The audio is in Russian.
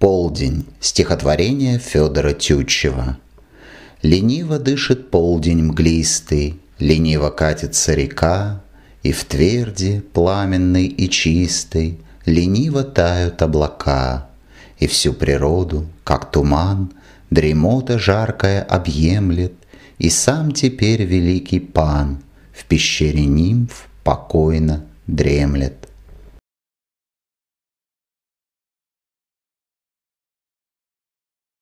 Полдень. Стихотворение Федора Тютчева. Лениво дышит полдень мглистый, Лениво катится река, И в тверди пламенной и чистой Лениво тают облака, И всю природу, как туман, Дремота жаркая объемлет, И сам теперь великий пан В пещере нимф покойно дремлет.